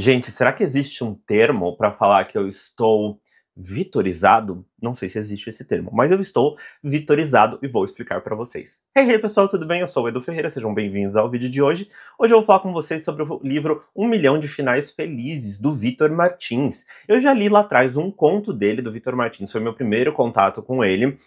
Gente, será que existe um termo para falar que eu estou vitorizado? Não sei se existe esse termo, mas eu estou vitorizado e vou explicar para vocês. Hey, hey pessoal, tudo bem? Eu sou o Edu Ferreira, sejam bem-vindos ao vídeo de hoje. Hoje eu vou falar com vocês sobre o livro Um Milhão de Finais Felizes, do Vitor Martins. Eu já li lá atrás um conto dele, do Vitor Martins, foi meu primeiro contato com ele. Uh,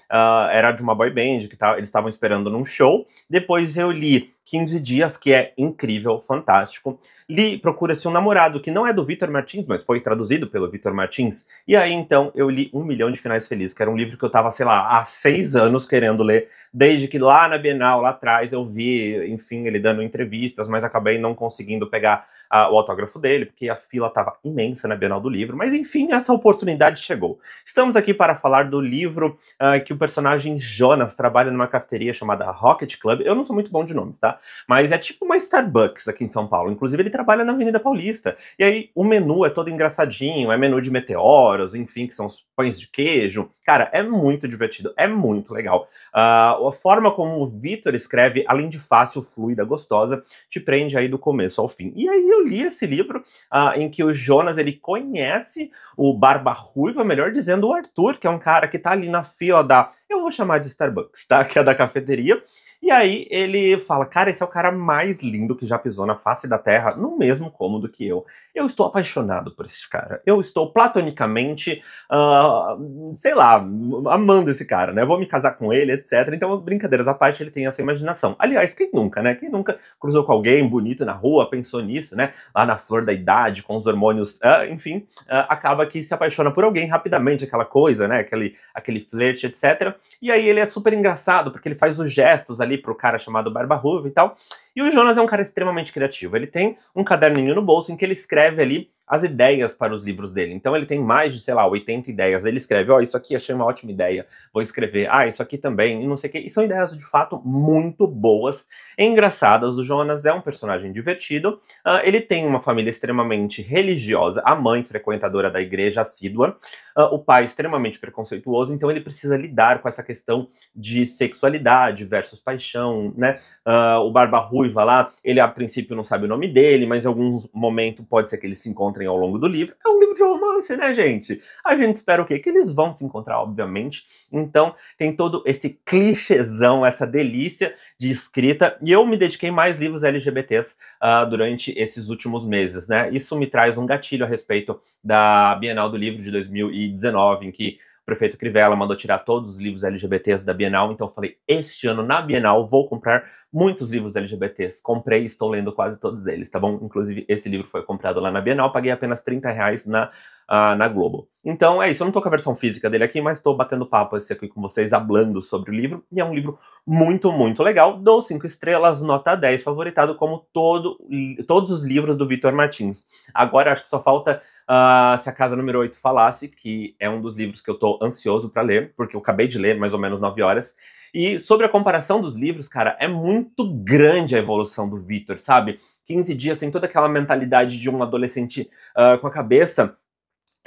era de uma boy band, que tá, eles estavam esperando num show. Depois eu li 15 dias, que é incrível, fantástico. Li Procura-se um Namorado, que não é do Vitor Martins, mas foi traduzido pelo Vitor Martins. E aí, então, eu li Um Milhão de Finais mais feliz, que era um livro que eu estava, sei lá, há seis anos querendo ler, desde que lá na Bienal, lá atrás, eu vi, enfim, ele dando entrevistas, mas acabei não conseguindo pegar a, o autógrafo dele, porque a fila estava imensa na Bienal do Livro, mas enfim, essa oportunidade chegou. Estamos aqui para falar do livro uh, que o personagem Jonas trabalha numa cafeteria chamada Rocket Club. Eu não sou muito bom de nomes, tá? Mas é tipo uma Starbucks aqui em São Paulo. Inclusive, ele trabalha na Avenida Paulista. E aí o menu é todo engraçadinho, é menu de meteoros, enfim, que são os pães de queijo, Cara, é muito divertido, é muito legal. Uh, a forma como o Vitor escreve, além de fácil, fluida, gostosa, te prende aí do começo ao fim. E aí eu li esse livro uh, em que o Jonas ele conhece o Barba Ruiva, melhor dizendo, o Arthur, que é um cara que tá ali na fila da. Eu vou chamar de Starbucks, tá? Que é da cafeteria. E aí ele fala: Cara, esse é o cara mais lindo que já pisou na face da Terra, no mesmo cômodo que eu. Eu estou apaixonado por esse cara. Eu estou platonicamente, uh, sei lá, amando esse cara, né? Eu vou me casar com ele, etc. Então, brincadeiras à parte, ele tem essa imaginação. Aliás, quem nunca, né? Quem nunca cruzou com alguém bonito na rua, pensou nisso, né? Lá na flor da idade, com os hormônios, uh, enfim, uh, acaba que se apaixona por alguém rapidamente, aquela coisa, né? Aquele, aquele flerte, etc. E aí ele é super engraçado, porque ele faz os gestos ali ali pro cara chamado Barba Ruva e tal. E o Jonas é um cara extremamente criativo. Ele tem um caderninho no bolso em que ele escreve ali as ideias para os livros dele. Então ele tem mais de, sei lá, 80 ideias. Ele escreve, ó, oh, isso aqui achei uma ótima ideia, vou escrever, ah, isso aqui também, e não sei o quê. E são ideias, de fato, muito boas, é engraçadas. O Jonas é um personagem divertido. Uh, ele tem uma família extremamente religiosa, a mãe frequentadora da igreja assídua, uh, o pai extremamente preconceituoso, então ele precisa lidar com essa questão de sexualidade versus paixão, né? Uh, o Barba Ruiva lá, ele a princípio não sabe o nome dele, mas em algum momento pode ser que ele se encontre encontrem ao longo do livro. É um livro de romance, né, gente? A gente espera o quê? Que eles vão se encontrar, obviamente. Então, tem todo esse clichêzão, essa delícia de escrita. E eu me dediquei mais livros LGBTs uh, ah, durante esses últimos meses, né? Isso me traz um gatilho a respeito da Bienal do Livro de 2019, em que o prefeito Crivella mandou tirar todos os livros LGBTs da Bienal, então eu falei, este ano na Bienal vou comprar muitos livros LGBTs. Comprei e estou lendo quase todos eles, tá bom? Inclusive, esse livro foi comprado lá na Bienal, paguei apenas 30 reais na, uh, na Globo. Então é isso, eu não tô com a versão física dele aqui, mas estou batendo papo esse aqui com vocês, hablando sobre o livro, e é um livro muito, muito legal. Dou cinco estrelas, nota 10, favoritado como todo, todos os livros do Vitor Martins. Agora acho que só falta Uh, se a Casa Número 8 falasse, que é um dos livros que eu estou ansioso para ler, porque eu acabei de ler mais ou menos 9 horas. E sobre a comparação dos livros, cara, é muito grande a evolução do Vitor, sabe? 15 dias tem toda aquela mentalidade de um adolescente uh, com a cabeça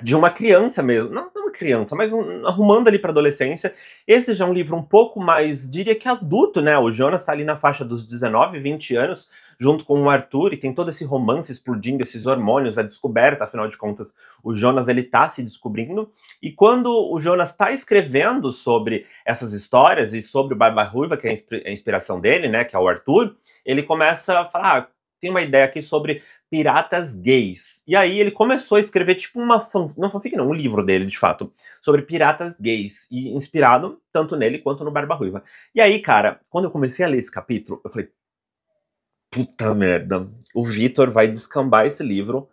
de uma criança mesmo. Não, não criança, mas um, arrumando ali para adolescência. Esse já é um livro um pouco mais, diria que adulto, né? O Jonas está ali na faixa dos 19, 20 anos, junto com o Arthur, e tem todo esse romance explodindo, esses hormônios, a descoberta, afinal de contas, o Jonas ele está se descobrindo. E quando o Jonas está escrevendo sobre essas histórias e sobre o Barba Ruiva, que é a inspiração dele, né, que é o Arthur, ele começa a falar, ah, tem uma ideia aqui sobre piratas gays. E aí ele começou a escrever tipo uma fanfic, não fanfic não, um livro dele de fato, sobre piratas gays, e inspirado tanto nele quanto no Barba Ruiva. E aí, cara, quando eu comecei a ler esse capítulo, eu falei, puta merda, o Vitor vai descambar esse livro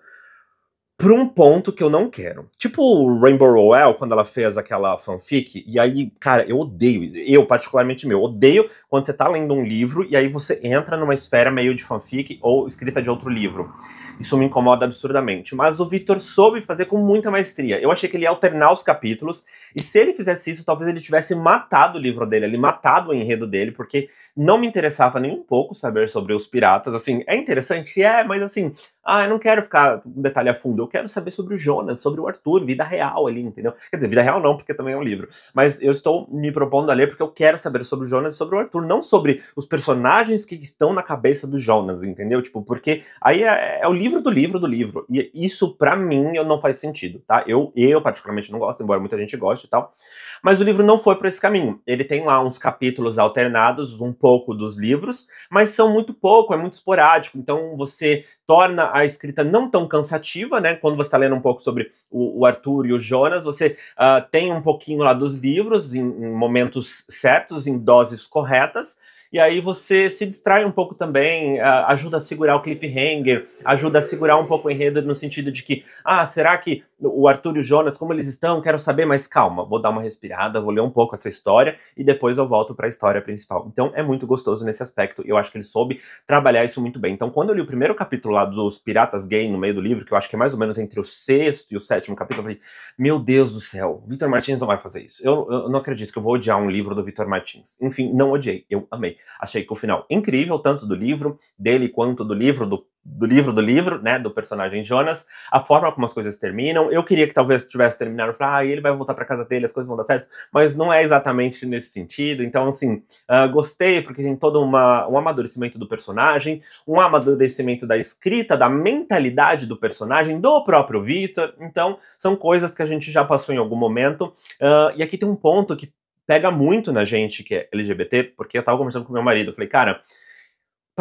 para um ponto que eu não quero. Tipo Rainbow Rowell, quando ela fez aquela fanfic, e aí, cara, eu odeio, eu particularmente meu, odeio quando você tá lendo um livro e aí você entra numa esfera meio de fanfic ou escrita de outro livro. Isso me incomoda absurdamente. Mas o Victor soube fazer com muita maestria. Eu achei que ele ia alternar os capítulos, e se ele fizesse isso, talvez ele tivesse matado o livro dele, ele matado o enredo dele, porque não me interessava nem um pouco saber sobre os piratas, assim, é interessante, é, mas assim, ah, eu não quero ficar um detalhe a fundo, eu quero saber sobre o Jonas, sobre o Arthur, vida real ali, entendeu? Quer dizer, vida real não, porque também é um livro, mas eu estou me propondo a ler porque eu quero saber sobre o Jonas e sobre o Arthur, não sobre os personagens que estão na cabeça do Jonas, entendeu? Tipo, porque aí é, é o livro do livro do livro, e isso para mim eu não faz sentido, tá? Eu, eu particularmente não gosto, embora muita gente goste e tal, mas o livro não foi para esse caminho, ele tem lá uns capítulos alternados, um pouco dos livros, mas são muito pouco, é muito esporádico. Então você torna a escrita não tão cansativa, né? Quando você está lendo um pouco sobre o, o, Arthur e o Jonas, você uh, tem um pouquinho lá dos livros em, em momentos certos, em doses corretas, e aí você se distrai um pouco também, ah, ajuda a segurar o cliffhanger, ajuda a segurar um pouco o enredo no sentido de que, ah, será que o Arthur e o Jonas, como eles estão, quero saber, mas calma, vou dar uma respirada, vou ler um pouco essa história e depois eu volto para a história principal. Então é muito gostoso nesse aspecto, eu acho que ele soube trabalhar isso muito bem. Então quando eu li o primeiro capítulo lá dos Piratas Gay no meio do livro, que eu acho que é mais ou menos entre o sexto e o sétimo capítulo, eu falei, meu Deus do céu, Vitor Martins não vai fazer isso. Eu, eu não acredito que eu vou odiar um livro do Vitor Martins. Enfim, não odiei, eu amei. Achei que o final incrível, tanto do livro dele quanto do livro do do livro do livro, né, do personagem Jonas, a forma como as coisas terminam. Eu queria que talvez tivesse terminado, falar, ah, ele vai voltar para casa dele, as coisas vão dar certo, mas não é exatamente nesse sentido. Então, assim, uh, gostei porque tem todo uma, um amadurecimento do personagem, um amadurecimento da escrita, da mentalidade do personagem, do próprio Victor. Então, são coisas que a gente já passou em algum momento. Uh, e aqui tem um ponto que pega muito na gente que é LGBT, porque eu tava conversando com meu marido, falei, cara,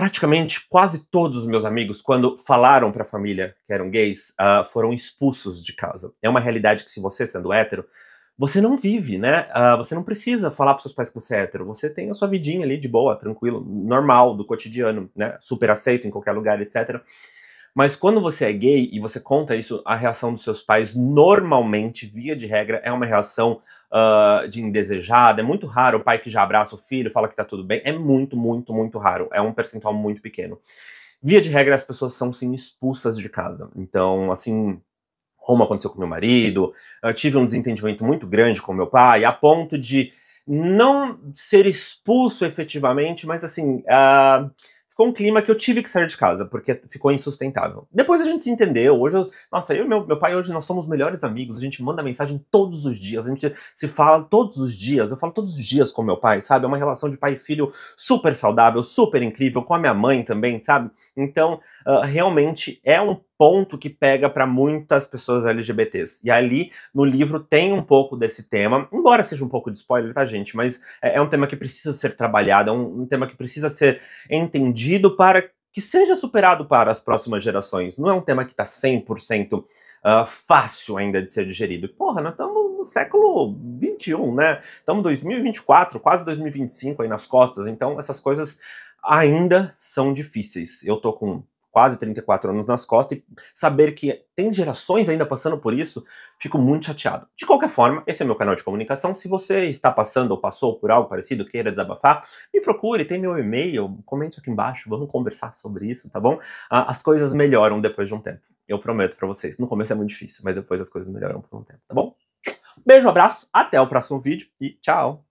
praticamente quase todos os meus amigos, quando falaram para a família que eram gays, uh, foram expulsos de casa. É uma realidade que, se você sendo hétero, você não vive, né? Uh, você não precisa falar para seus pais que você é hétero. Você tem a sua vidinha ali de boa, tranquilo, normal, do cotidiano, né? Super aceito em qualquer lugar, etc. Mas quando você é gay e você conta isso, a reação dos seus pais, normalmente, via de regra, é uma reação uh, de indesejada. É muito raro o pai que já abraça o filho, fala que tá tudo bem. É muito, muito, muito raro. É um percentual muito pequeno. Via de regra, as pessoas são, sim, expulsas de casa. Então, assim, como aconteceu com meu marido, eu tive um desentendimento muito grande com meu pai, a ponto de não ser expulso efetivamente, mas, assim, uh, com um clima que eu tive que sair de casa, porque ficou insustentável. Depois a gente se entendeu. Hoje, eu, nossa, eu e meu, meu pai hoje nós somos melhores amigos. A gente manda mensagem todos os dias, a gente se fala todos os dias. Eu falo todos os dias com meu pai, sabe? É uma relação de pai e filho super saudável, super incrível, com a minha mãe também, sabe? Então, uh, realmente é um ponto que pega para muitas pessoas LGBTs. E ali no livro tem um pouco desse tema, embora seja um pouco de spoiler, tá, gente? Mas é, é um tema que precisa ser trabalhado, é um, um tema que precisa ser entendido para que seja superado para as próximas gerações. Não é um tema que está 100% uh, fácil ainda de ser digerido. Porra, nós estamos no século 21, né? Estamos 2024, quase 2025 aí nas costas, então essas coisas ainda são difíceis. Eu tô com quase 34 anos nas costas e saber que tem gerações ainda passando por isso, fico muito chateado. De qualquer forma, esse é meu canal de comunicação. Se você está passando ou passou por algo parecido, queira desabafar, me procure, tem meu e-mail, comente aqui embaixo, vamos conversar sobre isso, tá bom? Ah, as coisas melhoram depois de um tempo. Eu prometo para vocês. No começo é muito difícil, mas depois as coisas melhoram por um tempo, tá bom? Beijo, abraço, até o próximo vídeo e tchau!